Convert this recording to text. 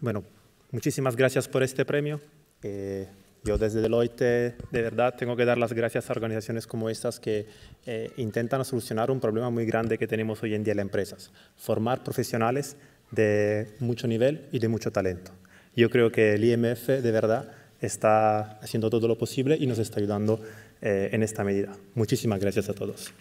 Bueno, muchísimas gracias por este premio. Eh, yo desde Deloitte de verdad tengo que dar las gracias a organizaciones como estas que eh, intentan solucionar un problema muy grande que tenemos hoy en día en las empresas, formar profesionales de mucho nivel y de mucho talento. Yo creo que el IMF de verdad está haciendo todo lo posible y nos está ayudando eh, en esta medida. Muchísimas gracias a todos.